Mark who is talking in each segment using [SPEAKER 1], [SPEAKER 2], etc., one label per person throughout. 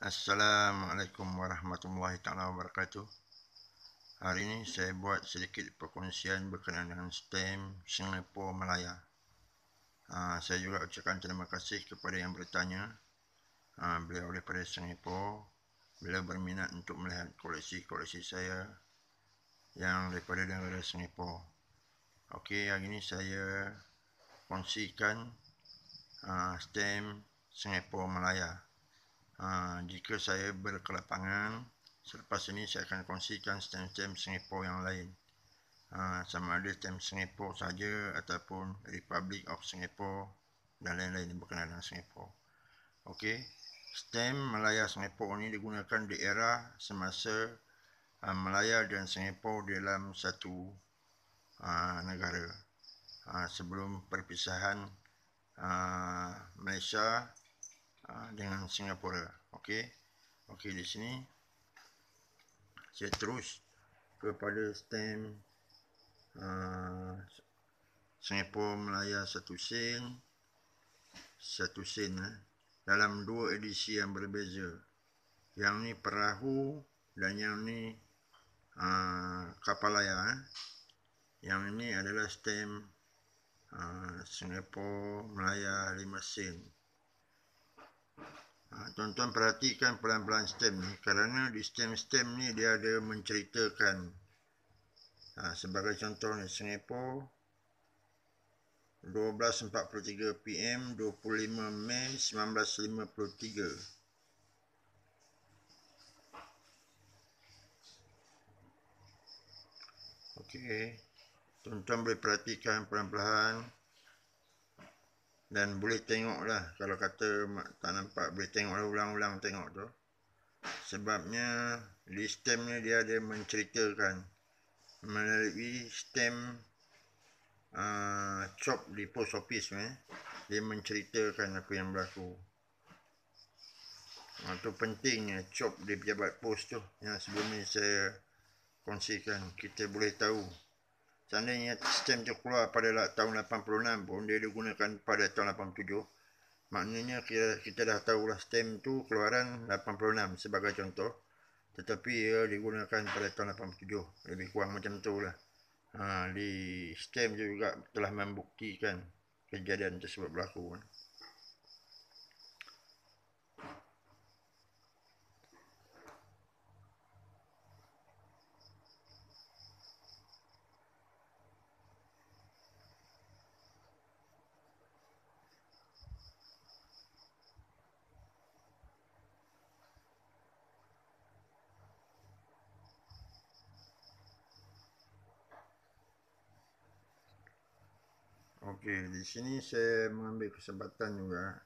[SPEAKER 1] Assalamualaikum warahmatullahi taala wabarakatuh. Hari ini saya buat sedikit perkongsian berkenaan dengan STEM Singapura Malaya. Ha, saya juga ucapkan terima kasih kepada yang bertanya. Ha, beliau pada Singapura. Beliau berminat untuk melihat koleksi-koleksi saya yang daripada negara Singapura. Okey, hari ini saya kongsikan uh, ha, STEM Singapura Malaya. Uh, jika saya berkelapangan, selepas ini saya akan kongsikan stem-stem Singapore yang lain. Uh, sama ada stem Singapore saja ataupun Republic of Singapore dan lain-lain berkenaan dengan Singapore. Okey, stem Melayu Singapore ini digunakan di era semasa uh, ah, Melaya dan Singapore dalam satu uh, negara. Uh, sebelum perpisahan uh, Malaysia Ha, dengan Singapura. Okey. Okey di sini saya terus kepada stem uh, ha, Singapura Melaya satu sen satu sen eh, dalam dua edisi yang berbeza. Yang ni perahu dan yang ni uh, kapal layar. Eh. Yang ini adalah stem uh, Singapura Melaya lima sen. Ha, tuan-tuan perhatikan pelan-pelan stem ni kerana di stem-stem ni dia ada menceritakan ha, sebagai contoh ni Singapore 12.43 PM 25 Mei 1953 Okey, tuan-tuan boleh perhatikan perlahan-lahan dan boleh tengoklah kalau kata tak nampak boleh tengoklah ulang-ulang tengok tu sebabnya di stem ni dia ada menceritakan melalui stem uh, chop di post office ni dia menceritakan apa yang berlaku uh, tu pentingnya chop di pejabat post tu yang sebelum ni saya kongsikan kita boleh tahu Seandainya sistem itu keluar pada tahun 86 pun dia digunakan pada tahun 87. Maknanya kita, kita dah tahulah sistem itu keluaran 86 sebagai contoh. Tetapi ia digunakan pada tahun 87. Lebih kurang macam itulah. Ha, di sistem juga telah membuktikan kejadian tersebut berlaku. Okey, di sini saya mengambil kesempatan juga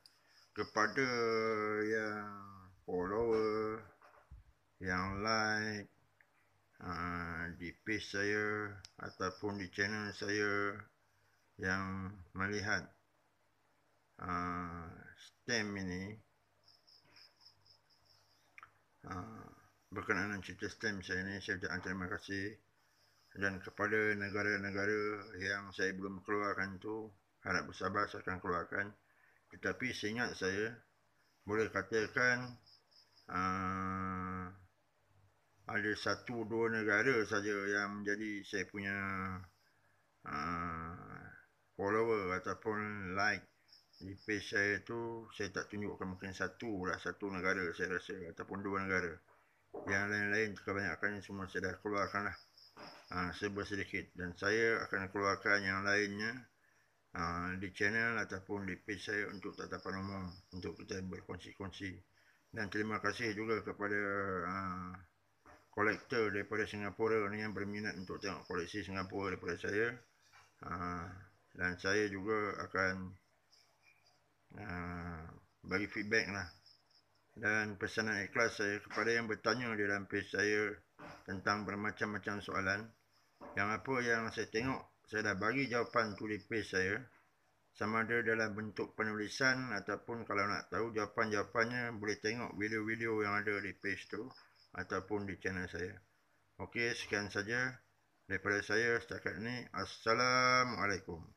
[SPEAKER 1] kepada yang follower, yang like uh, di page saya ataupun di channel saya yang melihat uh, ah, stem ini uh, berkenaan cerita stem saya ini saya ucapkan terima kasih dan kepada negara-negara yang saya belum keluarkan tu, harap bersabar saya akan keluarkan tetapi seingat saya boleh katakan uh, ada satu dua negara saja yang menjadi saya punya uh, follower ataupun like di page saya tu saya tak tunjukkan mungkin satu lah satu negara saya rasa ataupun dua negara yang lain-lain kebanyakan semua saya dah keluarkan lah ha, serba sedikit dan saya akan keluarkan yang lainnya ha, di channel ataupun di page saya untuk tatapan umum untuk kita berkongsi-kongsi dan terima kasih juga kepada ha, kolektor daripada Singapura ni yang berminat untuk tengok koleksi Singapura daripada saya ha, dan saya juga akan ha, bagi feedback lah dan pesanan ikhlas saya kepada yang bertanya di dalam page saya tentang bermacam-macam soalan yang apa yang saya tengok saya dah bagi jawapan tu di page saya sama ada dalam bentuk penulisan ataupun kalau nak tahu jawapan-jawapannya boleh tengok video-video yang ada di page tu ataupun di channel saya Okey sekian saja daripada saya setakat ni Assalamualaikum